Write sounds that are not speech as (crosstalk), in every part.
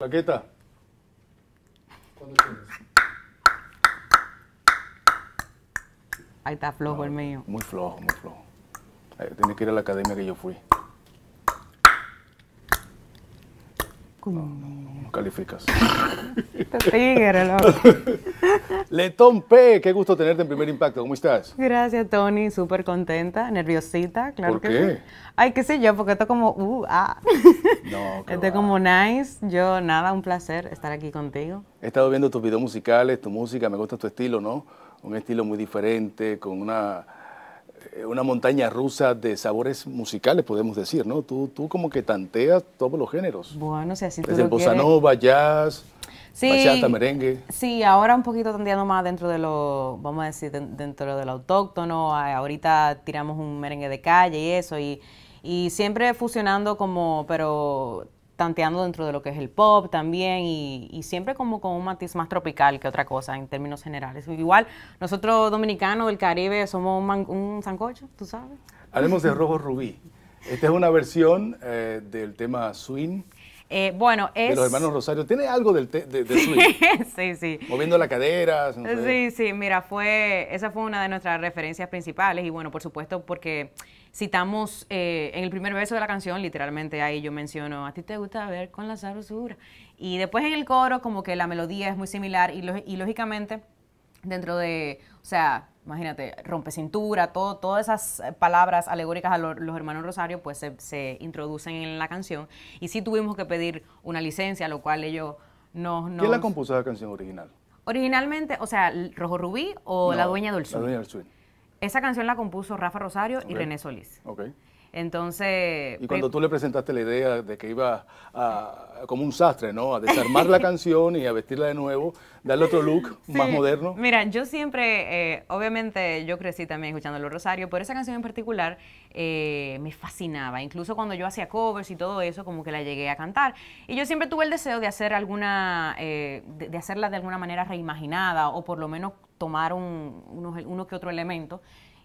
Paqueta. ¿Cuándo Ahí está flojo el mío. Muy flojo, muy flojo. Tiene que ir a la academia que yo fui. No, no, no calificas. Tigre, loco. (laughs) Letón P, qué gusto tenerte en Primer Impacto. ¿Cómo estás? Gracias, Tony. Súper contenta, nerviosita, claro ¿Por que qué? Sí. Ay, qué sé yo, porque esto como, uh, ah. No, (laughs) como nice. Yo, nada, un placer estar aquí contigo. He estado viendo tus videos musicales, tu música, me gusta tu estilo, ¿no? Un estilo muy diferente, con una eh, una montaña rusa de sabores musicales, podemos decir, ¿no? Tú, tú como que tanteas todos los géneros. Bueno, si así Desde tú bossa nova, jazz, bachata, merengue. Sí, ahora un poquito tanteando más dentro de lo, vamos a decir, dentro de lo autóctono. Ahorita tiramos un merengue de calle y eso, y, y siempre fusionando como, pero tanteando dentro de lo que es el pop también y, siempre como con un matiz más tropical que otra cosa en términos generales. Igual, nosotros dominicanos del Caribe somos un, sancocho, tú sabes. Hablemos de Rojo Rubí. Esta es una versión eh, del tema Swing eh, bueno, es... los hermanos Rosario. ¿Tiene algo del (laughs) sí, sí. Moviendo la cadera. Sí, sí. Mira, fue, esa fue una de nuestras referencias principales. Y bueno, por supuesto, porque citamos eh, en el primer verso de la canción, literalmente ahí yo menciono, a ti te gusta ver con la sabrosura. Y después en el coro, como que la melodía es muy similar. Y, y lógicamente, dentro de, o sea, imagínate, rompecintura, todo, todas esas eh, palabras alegóricas a los hermanos Rosario, pues se, introducen en la canción. Y sí tuvimos que pedir una licencia, lo cual ellos no ¿Quién la compuso la canción original? Originalmente, o sea, Rojo Rubí o La Dueña del Sur. La Dueña del Sur. Esa canción la compuso Rafa Rosario y René Solís. ok. Entonces... Y cuando tú le presentaste la idea de que iba como un sastre, ¿no? A desarmar la (laughs) canción y a vestirla de nuevo, darle otro look más moderno. Mira, yo siempre, eh, obviamente yo crecí también escuchando Los Rosario, pero esa canción en particular eh, me fascinaba. Incluso cuando yo hacía covers y todo eso, como que la llegué a cantar. Y yo siempre tuve el deseo de hacer alguna, eh, de, hacerla de alguna manera reimaginada o por lo menos tomar unos, uno que otro elemento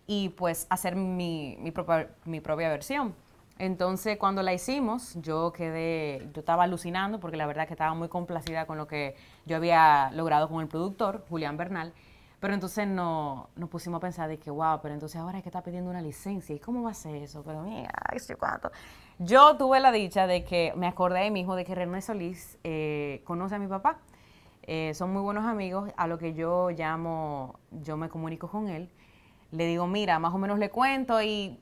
y pues hacer mi, mi, propia, mi propia versión. Entonces, cuando la hicimos, yo quedé, yo estaba alucinando porque la verdad que estaba muy complacida con lo que yo había logrado con el productor, Julián Bernal. Pero entonces no, nos pusimos a pensar de que, wow, pero entonces ahora es que está pidiendo una licencia. ¿Y cómo va a ser eso? Pero mira, estoy cuánto. Yo tuve la dicha de que me acordé de mi hijo de que René Solís eh, conoce a mi papá. Eh, son muy buenos amigos, a lo que yo llamo, yo me comunico con él le digo, mira, más o menos le cuento y,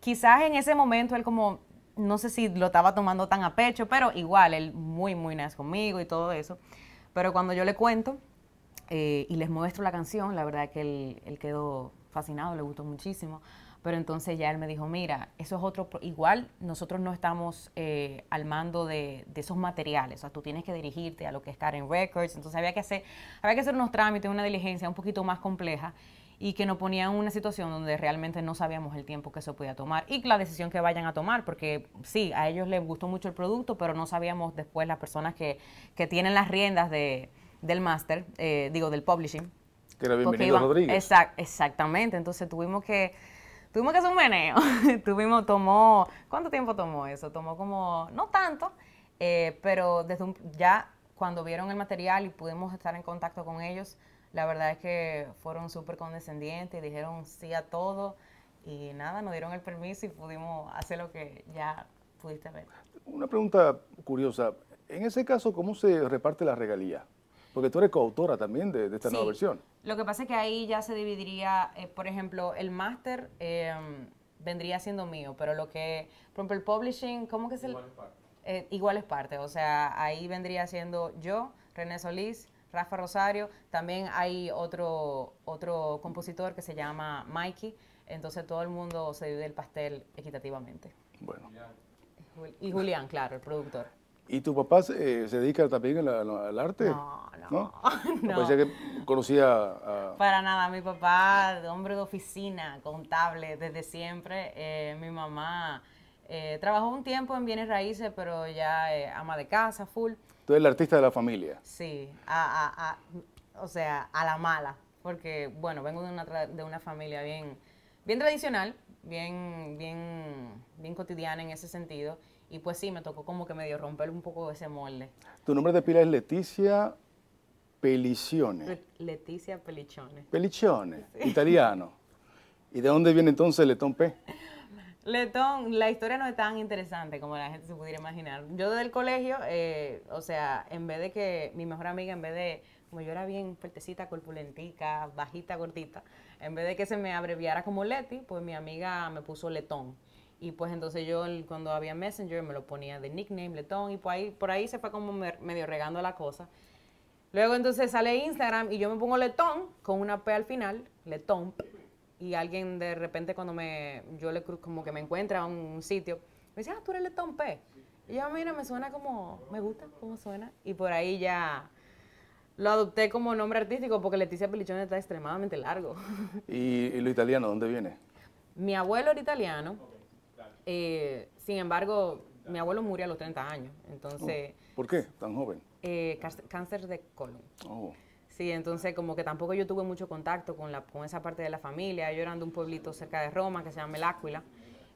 quizás en ese momento él como, no sé si lo estaba tomando tan a pecho, pero igual, él muy, muy nice conmigo y todo eso. Pero cuando yo le cuento eh, y les muestro la canción, la verdad que él, quedó fascinado, le gustó muchísimo. Pero entonces ya él me dijo, mira, eso es otro, igual nosotros no estamos eh, al mando de, esos materiales, o sea, tú tienes que dirigirte a lo que es Karen Records, entonces había que hacer, había que hacer unos trámites, una diligencia un poquito más compleja y que nos ponían en una situación donde realmente no sabíamos el tiempo que se podía tomar y la decisión que vayan a tomar, porque sí, a ellos les gustó mucho el producto, pero no sabíamos después las personas que, que tienen las riendas de, del máster, eh, digo, del publishing. Que era bienvenido Rodríguez. exactamente, entonces tuvimos que... Tuvimos que hacer un meneo, (laughs) tuvimos, tomó, ¿cuánto tiempo tomó eso? Tomó como, no tanto, eh, pero desde un, ya cuando vieron el material y pudimos estar en contacto con ellos, la verdad es que fueron súper condescendientes, dijeron sí a todo y nada, nos dieron el permiso y pudimos hacer lo que ya pudiste ver. Una pregunta curiosa. En ese caso, ¿cómo se reparte la regalía? Porque tú eres coautora también de, esta nueva versión. Lo que pasa es que ahí ya se dividiría, eh, por ejemplo, el máster em, vendría siendo mío, pero lo que, por ejemplo, el publishing, ¿cómo que es el? igual es parte, eh, o sea, ahí vendría siendo yo, René Solís, Rafa Rosario, también hay otro, otro compositor que se llama Mikey, entonces todo el mundo se divide el pastel equitativamente. Bueno. Y Julián, claro, el productor. ¿Y tu papá se, eh, dedica también al, arte? No, no. ¿No? (laughs) no. que conocía a... Para nada, mi papá, hombre de oficina, contable desde siempre. Eh, mi mamá eh, trabajó un tiempo en bienes raíces, pero ya eh, ama de casa, full. Tú eres el artista de la familia. Sí, a, o sea, a la mala, porque bueno, vengo de una, de una familia bien, bien tradicional, bien, bien, bien cotidiana en ese sentido, y pues sí, me tocó como que medio romper un poco ese molde. Tu nombre de pila es Leticia Pelicione. Leticia Pelicione. Pelicione, italiano. (laughs) ¿Y de dónde viene entonces el letón P? Letón, la historia no es tan interesante como la gente se pudiera imaginar. Yo desde el colegio, eh, o sea, en vez de que mi mejor amiga, en vez de, como yo era bien fuertecita, corpulentica, bajita, gordita, en vez de que se me abreviara como Leti, pues mi amiga me puso Letón. Y pues entonces yo cuando había Messenger me lo ponía de nickname, letón, y por pues ahí, por ahí se fue como medio regando la cosa. Luego entonces sale Instagram y yo me pongo letón con una P al final, letón y alguien de repente cuando me, yo le como que me encuentra a un sitio, me dice, ah, tú eres Tom P. Y yo, mira, me suena como, me gusta como suena. Y por ahí ya lo adopté como nombre artístico porque Leticia Pelichone está extremadamente largo. (laughs) ¿Y, lo italiano, dónde viene? Mi abuelo era italiano. Eh, sin embargo, mi abuelo murió a los 30 años. Entonces... Oh, ¿Por qué tan joven? Eh, cáncer de colon. Oh. Sí, entonces como que tampoco yo tuve mucho contacto con, la, con esa parte de la familia. Yo era de un pueblito cerca de Roma que se llama El Áquila.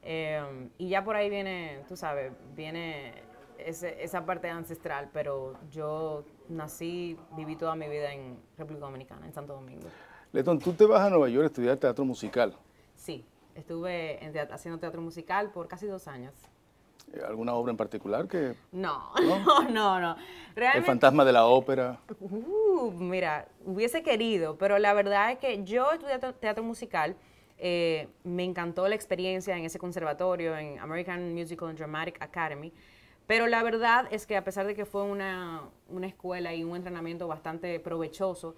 Eh, y ya por ahí viene, tú sabes, viene ese, esa parte ancestral, pero yo nací, viví toda mi vida en República Dominicana, en Santo Domingo. Letón, tú te vas a Nueva York a estudiar teatro musical. Sí, estuve haciendo teatro musical por casi dos años. ¿Alguna obra en particular que...? No, no, (laughs) no, no. El fantasma de la ópera. Uh, mira, hubiese querido, pero la verdad es que yo estudié teatro musical, eh, me encantó la experiencia en ese conservatorio, en American Musical and Dramatic Academy, pero la verdad es que a pesar de que fue una, una escuela y un entrenamiento bastante provechoso,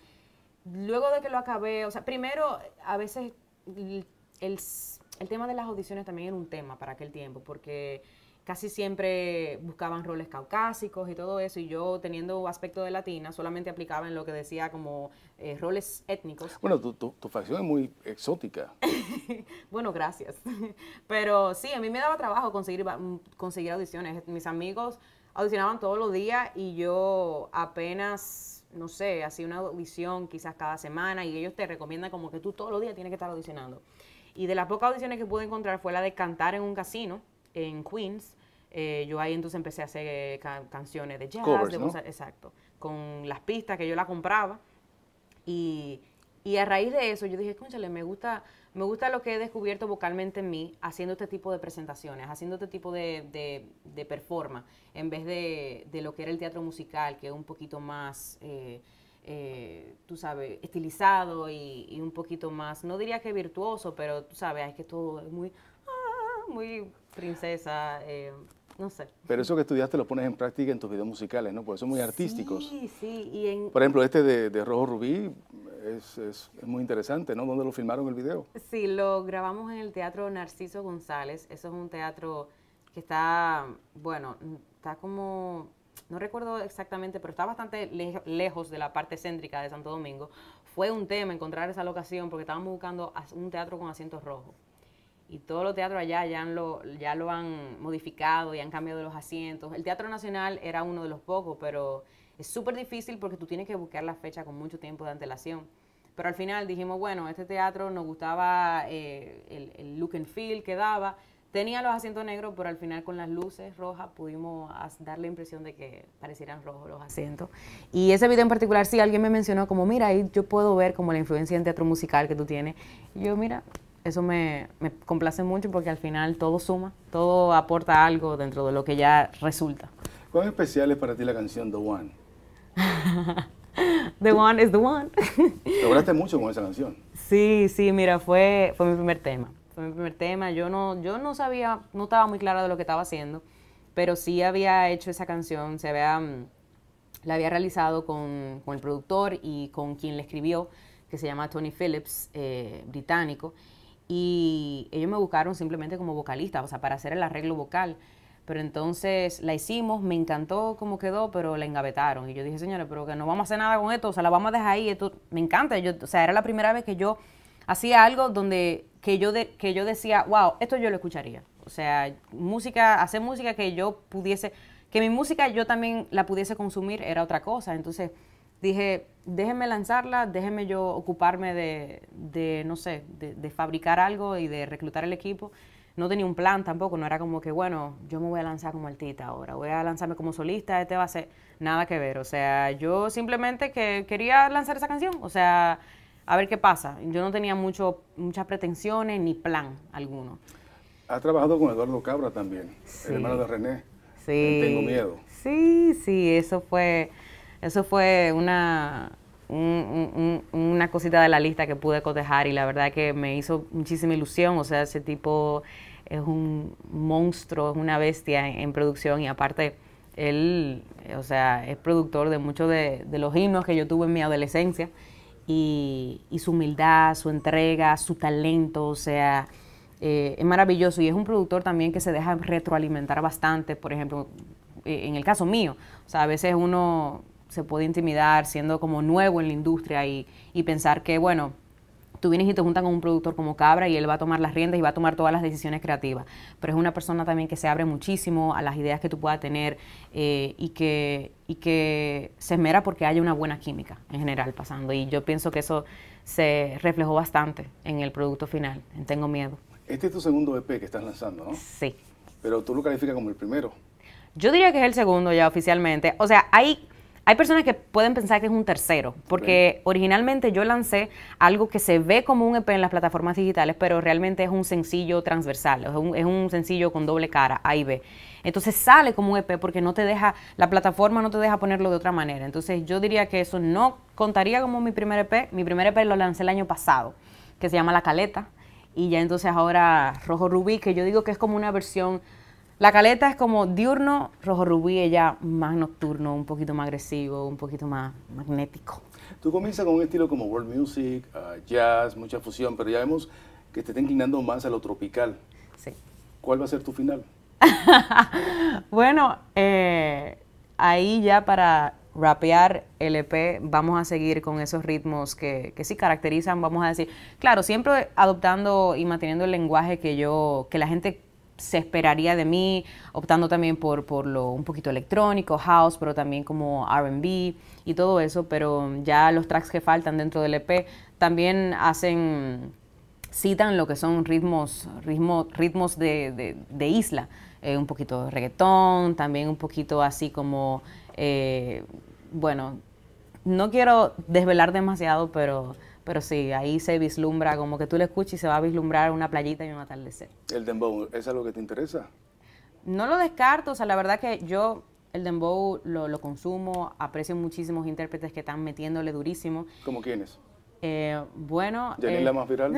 luego de que lo acabé, o sea, primero a veces el, el tema de las audiciones también era un tema para aquel tiempo, porque casi siempre buscaban roles caucásicos y todo eso, y yo teniendo aspecto de latina solamente aplicaba en lo que decía como eh, roles étnicos. Bueno, tu, facción es muy exótica. (laughs) bueno, gracias. (laughs) Pero sí, a mí me daba trabajo conseguir, mm, conseguir audiciones. Mis amigos audicionaban todos los días y yo apenas, no sé, hacía una audición quizás cada semana y ellos te recomiendan como que tú todos los días tienes que estar audicionando. Y de las pocas audiciones que pude encontrar fue la de cantar en un casino en Queens, eh, yo ahí entonces empecé a hacer eh, canciones de jazz, exacto, con las pistas que yo la compraba. Y, y a raíz de eso yo dije, escúchale, me gusta, me gusta lo que he descubierto vocalmente en mí haciendo este tipo de presentaciones, haciendo este tipo de, de, de performance, en vez de, de, lo que era el teatro musical, que es un poquito más, eh, tú sabes, estilizado y, y, un poquito más, no diría que virtuoso, pero tú sabes, es que todo es muy, muy princesa, eh, no sé. Pero eso que estudiaste lo pones en práctica en tus videos musicales, ¿no? Porque son muy artísticos. Sí, sí. Por ejemplo, este de, Rojo Rubí es, es, es, muy interesante, ¿no? ¿Dónde lo filmaron el video? Sí, lo grabamos en el Teatro Narciso González. Eso es un teatro que está, bueno, está como, no recuerdo exactamente, pero está bastante lejos de la parte céntrica de Santo Domingo. Fue un tema encontrar esa locación porque estábamos buscando un teatro con asientos rojos y todos los teatros allá ya lo, ya lo han modificado y han cambiado los asientos. El Teatro Nacional era uno de los pocos, pero es súper difícil porque tú tienes que buscar la fecha con mucho tiempo de antelación. Pero al final dijimos, bueno, este teatro nos gustaba eh, el, el, look and feel que daba. Tenía los asientos negros, pero al final con las luces rojas pudimos dar la impresión de que parecieran rojos los asientos. Y ese video en particular, sí, alguien me mencionó como, mira, ahí yo puedo ver como la influencia en teatro musical que tú tienes. yo, mira, eso me, complace mucho porque al final todo suma, todo aporta algo dentro de lo que ya resulta. ¿Cuán especial es para ti la canción The One? (laughs) the One is the One. Lograste mucho con esa canción. Sí, sí, mira, fue, fue mi primer tema. Fue mi primer tema. Yo no, yo no sabía, no estaba muy clara de lo que estaba haciendo, pero sí había hecho esa canción, se mm, la había realizado con, con el productor y con quien la escribió, que se llama Tony Phillips, eh, británico y ellos me buscaron simplemente como vocalista, o sea, para hacer el arreglo vocal. Pero entonces la hicimos, me encantó cómo quedó, pero la engavetaron. Y yo dije, señores, pero que no vamos a hacer nada con esto, o sea, la vamos a dejar ahí, esto me encanta. Yo, o sea, era la primera vez que yo hacía algo donde que yo, que yo decía, wow, esto yo lo escucharía. O sea, música, hacer música que yo pudiese, que mi música yo también la pudiese consumir era otra cosa. Entonces, dije, déjenme lanzarla, déjenme yo ocuparme de, de no sé, de, fabricar algo y de reclutar el equipo. No tenía un plan tampoco, no era como que, bueno, yo me voy a lanzar como artista ahora, voy a lanzarme como solista, este va a ser nada que ver. O sea, yo simplemente que quería lanzar esa canción, o sea, a ver qué pasa. Yo no tenía mucho, muchas pretensiones ni plan alguno. Ha trabajado con Eduardo Cabra también, el hermano de René. Sí. Tengo miedo. Sí, sí, eso fue eso fue una, una cosita de la lista que pude cotejar y la verdad que me hizo muchísima ilusión. O sea, ese tipo es un monstruo, es una bestia en, producción y aparte él, o sea, es productor de muchos de, los himnos que yo tuve en mi adolescencia y, su humildad, su entrega, su talento, o sea, eh, es maravilloso y es un productor también que se deja retroalimentar bastante, por ejemplo, eh, en el caso mío, o sea, a veces uno se puede intimidar siendo como nuevo en la industria y, pensar que, bueno, tú vienes y te juntan con un productor como Cabra y él va a tomar las riendas y va a tomar todas las decisiones creativas. Pero es una persona también que se abre muchísimo a las ideas que tú puedas tener eh, y, que, y que se esmera porque haya una buena química en general pasando. Y yo pienso que eso se reflejó bastante en el producto final, Tengo Miedo. Este es tu segundo EP que estás lanzando, ¿no? Sí. Pero tú lo calificas como el primero. Yo diría que es el segundo ya oficialmente. O sea, hay hay personas que pueden pensar que es un tercero, porque originalmente yo lancé algo que se ve como un EP en las plataformas digitales, pero realmente es un sencillo transversal, es un, es un sencillo con doble cara, A y B. Entonces sale como un EP porque no te deja, la plataforma no te deja ponerlo de otra manera. Entonces yo diría que eso no contaría como mi primer EP. Mi primer EP lo lancé el año pasado, que se llama La Caleta. Y ya entonces ahora Rojo Rubí, que yo digo que es como una versión la caleta es como diurno, rojo rubí, ya más nocturno, un poquito más agresivo, un poquito más magnético. Tú comienzas con un estilo como world music, ah, jazz, mucha fusión, pero ya vemos que te está inclinando más a lo tropical. Sí. ¿Cuál va a ser tu final? (laughs) bueno, eh, ahí ya para rapear LP, e vamos a seguir con esos ritmos que, que sí caracterizan, vamos a decir, claro, siempre adoptando y manteniendo el lenguaje que yo, que la gente se esperaría de mí, optando también por, por lo un poquito electrónico, house, pero también como RB y todo eso, pero ya los tracks que faltan dentro del EP también hacen, citan lo que son ritmos, ritmos de, de, isla, eh, un poquito de reggaetón, también un poquito así como, eh, bueno, no quiero desvelar demasiado, pero pero sí, ahí se vislumbra, como que tú le escuchas y se va a vislumbrar una playita y un atardecer. ¿El dembow, es algo que te interesa? No lo descarto, o sea, la verdad que yo el dembow lo, consumo, aprecio muchísimos intérpretes que están metiéndole durísimo. ¿Como quiénes? Eh, bueno. Yalin eh, la más viral.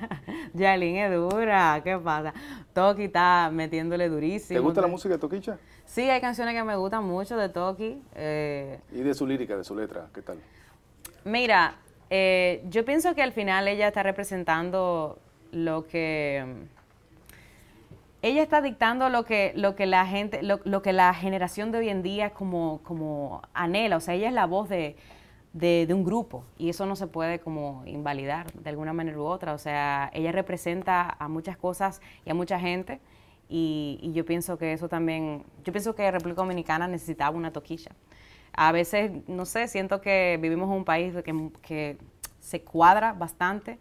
(laughs) Yalin es dura, ¿qué pasa? Toki está metiéndole durísimo. ¿Te gusta la música de Toki? Sí, hay canciones que me gustan mucho de Toki. Eh, ¿Y de su lírica, de su letra? ¿Qué tal? Mira, eh, yo pienso que al final ella está representando lo que mm, ella está dictando lo que, lo que la gente, lo, que la generación de hoy en día como, anhela. O sea, ella es la voz de, un grupo y eso no se puede como invalidar de alguna manera u otra. O sea, ella representa a muchas cosas y a mucha gente. Y, y yo pienso que eso también, yo pienso que República Dominicana necesitaba una toquilla. A veces, no sé, siento que vivimos en un país que, que se cuadra bastante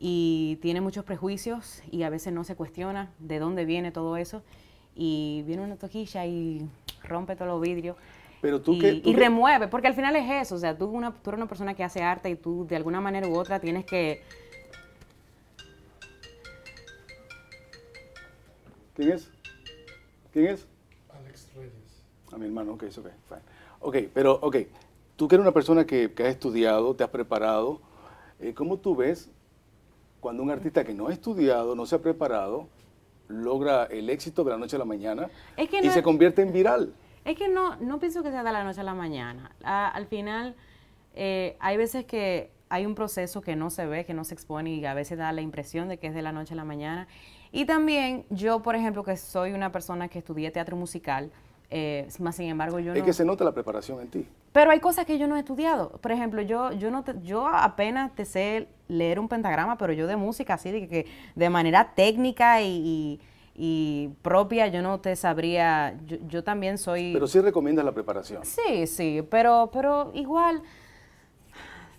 y tiene muchos prejuicios y a veces no se cuestiona de dónde viene todo eso. Y viene una toquilla y rompe todos los vidrios. Pero tú y, que, remueve, porque al final es eso. O sea, tú, eres una persona que hace arte y tú de alguna manera u otra tienes que... ¿Quién es? ¿Quién es? Alex Reyes. A ah, mi hermano, ok, eso ok, fine. Ok, pero ok, tú que eres una persona que, has estudiado, te has preparado, eh, ¿cómo tú ves cuando un artista que no ha estudiado, no se ha preparado, logra el éxito de la noche a la mañana y se convierte en viral? Es que no, no pienso que sea de la noche a la mañana. al final, eh, hay veces que hay un proceso que no se ve, que no se expone y a veces da la impresión de que es de la noche a la mañana. Y también yo, por ejemplo, que soy una persona que estudié teatro musical, eh, más sin embargo, yo es que se nota la preparación en ti. Pero hay cosas que yo no he estudiado. Por ejemplo, yo, yo, no yo apenas te sé leer un pentagrama, pero yo de música, así de, que, de manera técnica y, propia, yo no te sabría. Yo, también soy. Pero sí recomiendas la preparación. Sí, sí, pero, pero igual.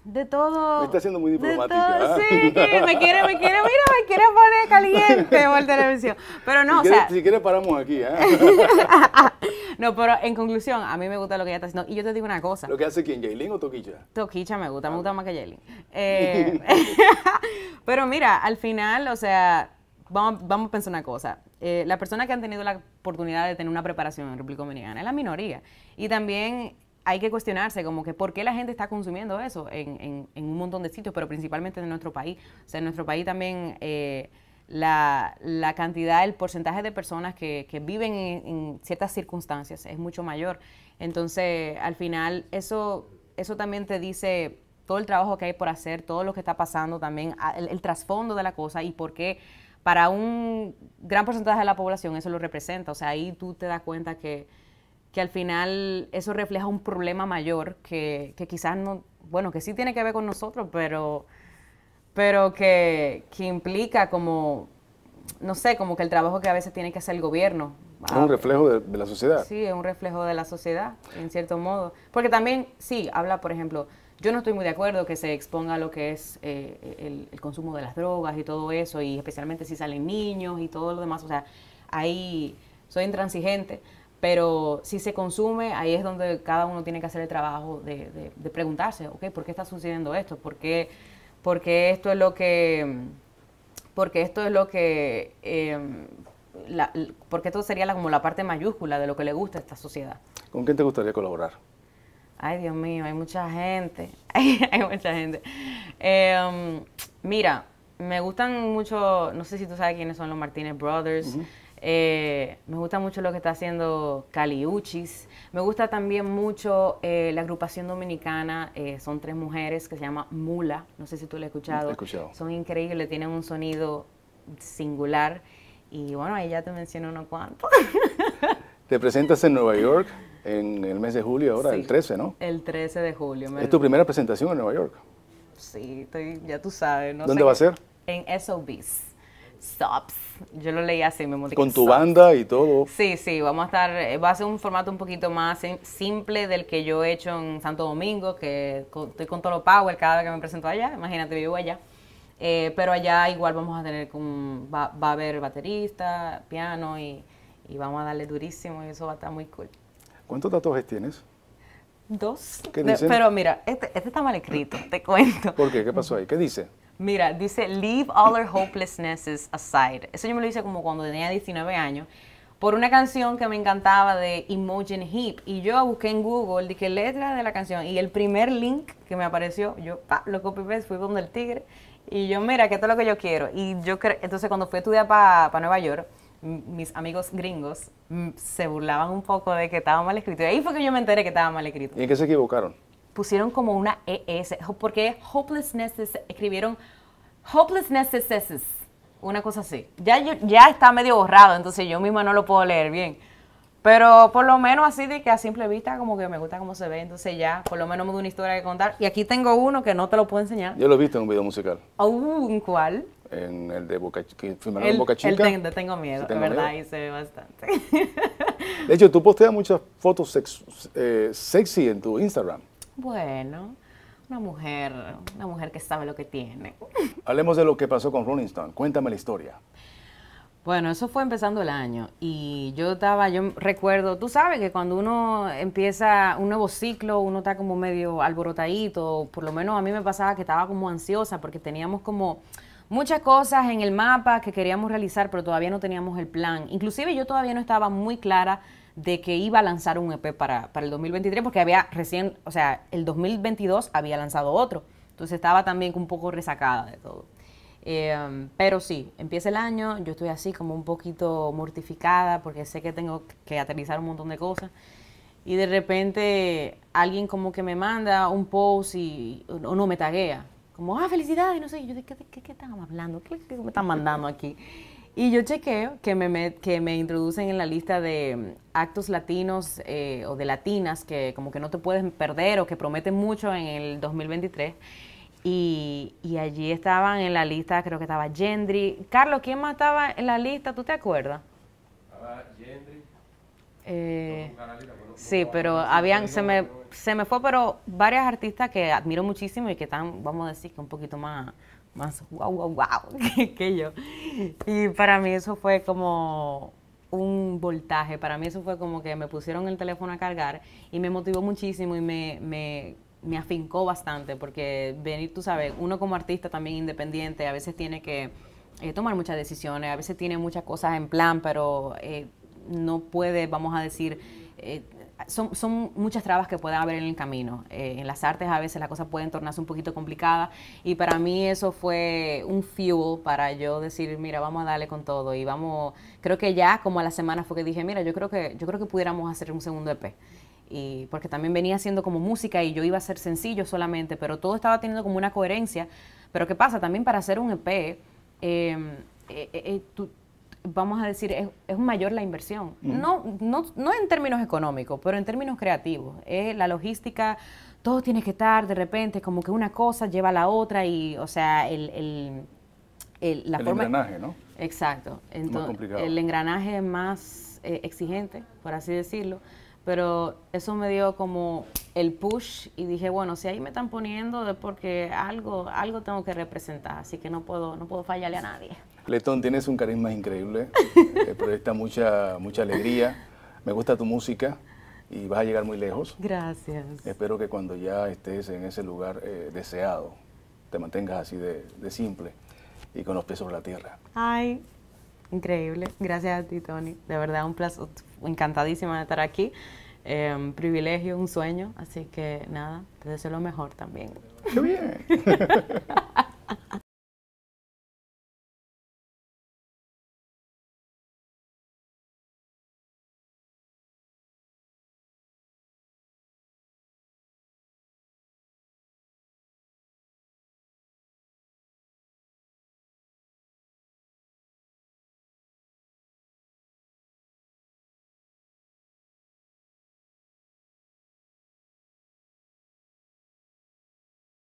De todo. Me está haciendo muy diplomática. ¿ah? Sí, me quiere, me quiere, mira, me quiere poner caliente (laughs) por televisión. Pero no, si o sea. Si quieres, paramos aquí, ¿eh? (laughs) No, pero en conclusión, a mí me gusta lo que ella está haciendo. Y yo te digo una cosa. ¿Lo que hace quién, Jaylin o Toquicha? Toquicha me gusta, me ah, gusta más que Jaylin. (laughs) Eh, (laughs) pero mira, al final, o sea, vamos, a pensar una cosa. La eh, las personas que han tenido la oportunidad de tener una preparación en República Dominicana es la minoría. Y también hay que cuestionarse como que por qué la gente está consumiendo eso en, en, un montón de sitios, pero principalmente en nuestro país. O sea, en nuestro país también... Eh, la, cantidad, el porcentaje de personas que, viven en, ciertas circunstancias es mucho mayor. Entonces, al final, eso, eso también te dice todo el trabajo que hay por hacer, todo lo que está pasando también, el, trasfondo de la cosa y por qué para un gran porcentaje de la población eso lo representa. O sea, ahí tú te das cuenta que, que al final eso refleja un problema mayor que, que quizás no, bueno, que sí tiene que ver con nosotros, pero pero que, que implica como, no sé, como que el trabajo que a veces tiene que hacer el gobierno. Es un reflejo de, la sociedad. Sí, es un reflejo de la sociedad, en cierto modo. Porque también, sí, habla, por ejemplo, yo no estoy muy de acuerdo que se exponga lo que es eh, el, consumo de las drogas y todo eso, y especialmente si salen niños y todo lo demás. O sea, ahí soy intransigente, pero si se consume, ahí es donde cada uno tiene que hacer el trabajo de, de preguntarse, ok, ¿por qué está sucediendo esto? ¿Por qué porque esto es lo que, porque esto es lo que, em, la, porque esto sería como la parte mayúscula de lo que le gusta a esta sociedad. ¿Con quién te gustaría colaborar? Ay, Dios mío, hay mucha gente, (laughs) hay mucha gente. Em, mira, me gustan mucho, no sé si tú sabes quiénes son los Martínez Brothers, eh, me gusta mucho lo que está haciendo Caliuchis. Me gusta también mucho eh, la agrupación dominicana. Eh, son tres mujeres que se llama Mula. No sé si tú la has escuchado. Son increíbles, tienen un sonido singular. Y bueno, ahí ya te menciono unos cuantos. (laughs) te presentas en Nueva York en el mes de julio, ahora, el 13, ¿no? El 13 de julio. ¿Es tu primera presentación en Nueva York? Sí, ya tú sabes. ¿Dónde va a ser? En SOBs stops. Yo lo leí así me Con tu banda y todo. Sí, sí, vamos a estar, eh, va a ser un formato un poquito más simple del que yo he hecho en Santo Domingo, que estoy con todo lo power cada vez que me presento allá, imagínate, vivo allá. Eh, pero allá igual vamos a tener, con, va, a haber baterista, piano y, vamos a darle durísimo y eso va a estar muy cool. ¿Cuántos tatuajes tienes? Dos. Pero mira, este, este, está mal escrito, te cuento. ¿Por qué? ¿Qué pasó ahí? ¿Qué dice? Mira, dice, leave all our hopelessnesses aside. Eso yo me lo hice como cuando tenía 19 años, por una canción que me encantaba de Imogen Heap. Y yo busqué en Google, dije letra de la canción. Y el primer link que me apareció, yo pa, lo copié, fui con el tigre. Y yo, mira, que esto es lo que yo quiero. Y yo, entonces cuando fui a estudiar para Nueva York, mis amigos gringos se burlaban un poco de que estaba mal escrito. Y ahí fue que yo me enteré que estaba mal escrito. ¿Y en qué se equivocaron? pusieron como una ES, porque hopelessness escribieron hopelessness una cosa así. Ya, ya está medio borrado, entonces yo misma no lo puedo leer bien. Pero por lo menos así de que a simple vista como que me gusta cómo se ve, entonces ya por lo menos me da una historia que contar. Y aquí tengo uno que no te lo puedo enseñar. Yo lo he visto en un video musical. Uh, ¿En cuál? En el de Boca, Chica. El Tengo Miedo, de verdad, ahí se ve bastante. De hecho, tú posteas muchas fotos eh, sexy en tu Instagram. Bueno, una mujer, una mujer que sabe lo que tiene. Hablemos de lo que pasó con Rolling Stone. Cuéntame la historia. Bueno, eso fue empezando el año y yo estaba, yo recuerdo, tú sabes que cuando uno empieza un nuevo ciclo, uno está como medio alborotadito, por lo menos a mí me pasaba que estaba como ansiosa porque teníamos como muchas cosas en el mapa que queríamos realizar, pero todavía no teníamos el plan. Inclusive yo todavía no estaba muy clara de que iba a lanzar un EP para, para el 2023, porque había recién, o sea, el 2022 había lanzado otro. Entonces estaba también un poco resacada de todo. Em, pero sí, empieza el año, yo estoy así como un poquito mortificada porque sé que tengo que aterrizar un montón de cosas. Y de repente alguien como que me manda un post y, o no me taguea. Como, ah, felicidades, y no sé. yo, ¿de qué, qué, qué están hablando? ¿Qué, ¿Qué, me están mandando aquí? Y yo chequeo que me, que me introducen en la lista de mm, actos latinos eh, o de latinas que como que no te puedes perder o que prometen mucho en el 2023. Y, y allí estaban en la lista, creo que estaba Gendry. Carlos, ¿quién más estaba en la lista? ¿Tú te acuerdas? Estaba Gendry. Eh, sí, pero habían, se me, se me fue, pero varias artistas que admiro muchísimo y que están, vamos a decir, que un poquito más más guau guau wow (laughs) que, yo. Y para mí eso fue como un voltaje, para mí eso fue como que me pusieron el teléfono a cargar y me motivó muchísimo y me, me, me afincó bastante, porque venir, tú sabes, uno como artista también independiente a veces tiene que eh, tomar muchas decisiones, a veces tiene muchas cosas en plan, pero eh, no puede, vamos a decir, eh, son, son, muchas trabas que pueden haber en el camino. Eh, en las artes a veces las cosas pueden tornarse un poquito complicadas y para mí eso fue un fuel para yo decir, mira, vamos a darle con todo y vamos, creo que ya como a la semana fue que dije, mira, yo creo que, yo creo que pudiéramos hacer un segundo EP. Y porque también venía haciendo como música y yo iba a ser sencillo solamente, pero todo estaba teniendo como una coherencia. Pero ¿qué pasa? También para hacer un EP, em, eh, eh, eh vamos a decir, es, es mayor la inversión. Mm. no, no, no en términos económicos, pero en términos creativos. la logística, todo tiene que estar de repente, como que una cosa lleva a la otra y, o sea, el, el, el la el engranaje, ¿no? Exacto. el engranaje más eh, exigente, por así decirlo. Pero eso me dio como el push y dije, bueno, si ahí me están poniendo es porque algo, algo tengo que representar, así que no puedo, no puedo fallarle a nadie. Letón, tienes un carisma increíble, (laughs) te proyecta mucha, mucha alegría, me gusta tu música y vas a llegar muy lejos. Gracias. Espero que cuando ya estés en ese lugar eh, deseado, te mantengas así de, simple y con los pies sobre la tierra. Ay, increíble. Gracias a ti, Tony. De verdad, un placer, encantadísima de estar aquí. un em, privilegio, un sueño. Así que nada, te deseo lo mejor también. Qué bien. (laughs)